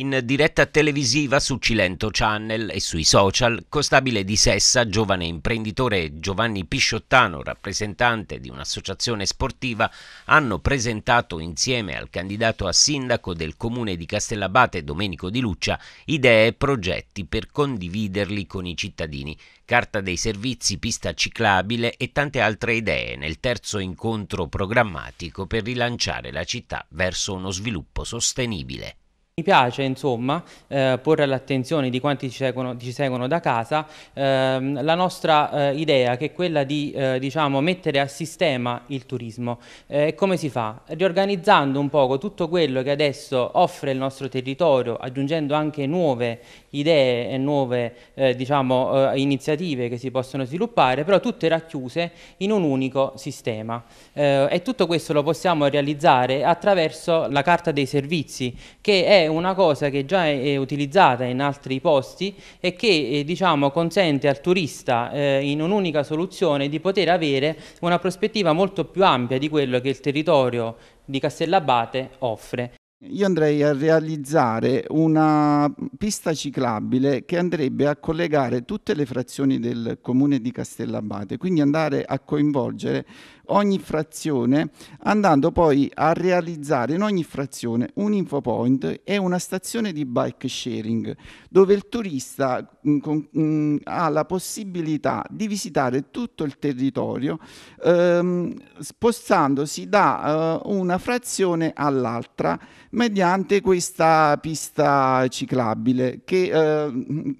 in diretta televisiva su Cilento Channel e sui social, Costabile di Sessa, giovane imprenditore Giovanni Pisciottano, rappresentante di un'associazione sportiva, hanno presentato insieme al candidato a sindaco del comune di Castellabate Domenico Di Luccia idee e progetti per condividerli con i cittadini. Carta dei servizi, pista ciclabile e tante altre idee nel terzo incontro programmatico per rilanciare la città verso uno sviluppo sostenibile. Mi piace insomma eh, porre all'attenzione di quanti ci seguono, ci seguono da casa ehm, la nostra eh, idea che è quella di eh, diciamo, mettere a sistema il turismo. Eh, come si fa? Riorganizzando un poco tutto quello che adesso offre il nostro territorio, aggiungendo anche nuove idee e nuove eh, diciamo, eh, iniziative che si possono sviluppare, però tutte racchiuse in un unico sistema. e tutto questo lo possiamo realizzare attraverso la Carta dei Servizi, che è una cosa che già è, utilizzata in altri posti e che eh, diciamo, consente al turista eh, in un'unica soluzione di poter avere una prospettiva molto più ampia di quello che il territorio di Castellabate offre io andrei a realizzare una pista ciclabile che andrebbe a collegare tutte le frazioni del comune di Castellabate, quindi andare a coinvolgere ogni frazione andando poi a realizzare in ogni frazione un infopoint e una stazione di bike sharing dove il turista mm, mm, ha la possibilità di visitare tutto il territorio ehm, spostandosi da eh, una frazione all'altra mediante questa pista ciclabile che eh,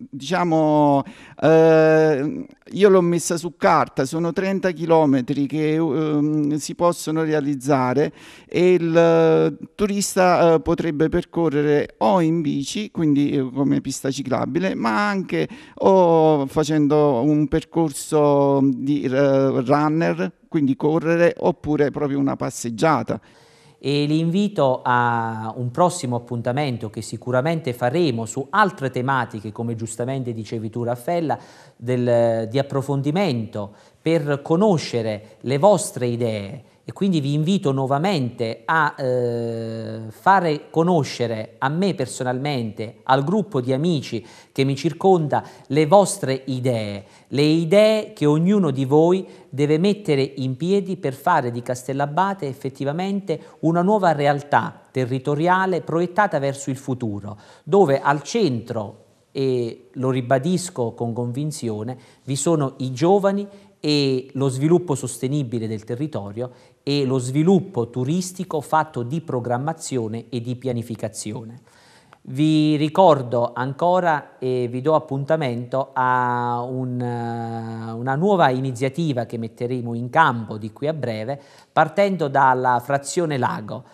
diciamo eh, io l'ho messa su carta sono 30 km che eh, si possono realizzare e il eh, turista eh, potrebbe percorrere o in bici quindi eh, come pista ciclabile ma anche o facendo un percorso di runner quindi correre oppure proprio una passeggiata e l'invito a un prossimo appuntamento che sicuramente faremo su altre tematiche, come giustamente dicevi tu Raffaella, del, di approfondimento per conoscere le vostre idee e quindi vi invito nuovamente a eh, fare conoscere a me personalmente, al gruppo di amici che mi circonda, le vostre idee, le idee che ognuno di voi deve mettere in piedi per fare di Castellabate effettivamente una nuova realtà territoriale proiettata verso il futuro, dove al centro e lo ribadisco con convinzione, vi sono i giovani e lo sviluppo sostenibile del territorio e lo sviluppo turistico fatto di programmazione e di pianificazione. Vi ricordo ancora e vi do appuntamento a un, eh, una nuova iniziativa che metteremo in campo di qui a breve partendo dalla frazione Lago.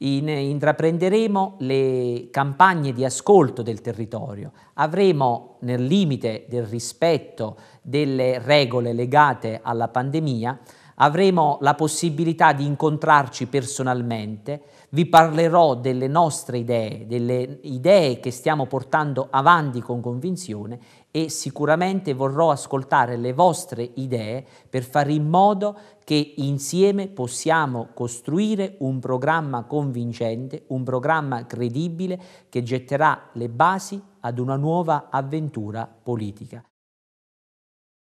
In, intraprenderemo le campagne di ascolto del territorio, avremo nel limite del rispetto delle regole legate alla pandemia avremo la possibilità di incontrarci personalmente, vi parlerò delle nostre idee, delle idee che stiamo portando avanti con convinzione e sicuramente vorrò ascoltare le vostre idee per fare in modo che insieme possiamo costruire un programma convincente, un programma credibile che getterà le basi ad una nuova avventura politica.